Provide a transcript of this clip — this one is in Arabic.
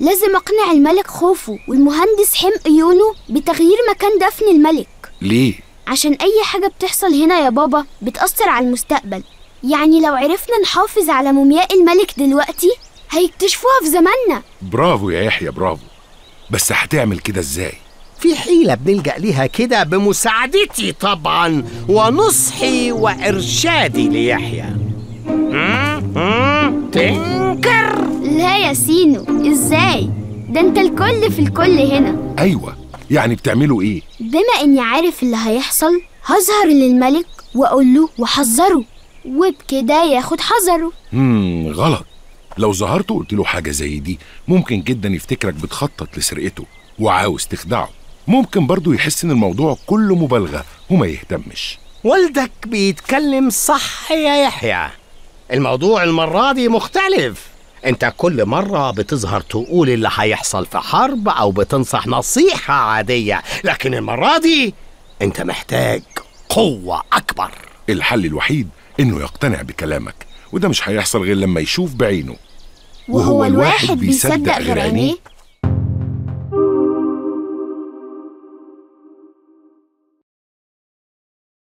لازم أقنع الملك خوفو والمهندس حم إيونو بتغيير مكان دفن الملك ليه؟ عشان أي حاجة بتحصل هنا يا بابا بتأثر على المستقبل يعني لو عرفنا نحافظ على مومياء الملك دلوقتي هيكتشفوها في زماننا برافو يا يحيى برافو بس هتعمل كده ازاي؟ في حيلة بنلجأ ليها كده بمساعدتي طبعا ونصحي وإرشادي ليحيى تنج سينو ازاي ده انت الكل في الكل هنا ايوه يعني بتعملوا ايه بما اني عارف اللي هيحصل هظهر للملك واقول له وحذره وبكده ياخد حذره امم غلط لو ظهرت وقلت له حاجه زي دي ممكن جدا يفتكرك بتخطط لسرقته وعاوز تخدعه ممكن برضه يحس ان الموضوع كله مبالغه وما يهتمش والدك بيتكلم صح يا يحيى الموضوع المره دي مختلف انت كل مرة بتظهر تقول اللي هيحصل في حرب او بتنصح نصيحة عادية لكن المرة دي انت محتاج قوة اكبر الحل الوحيد انه يقتنع بكلامك وده مش هيحصل غير لما يشوف بعينه وهو, وهو الواحد بيصدق غير عينيه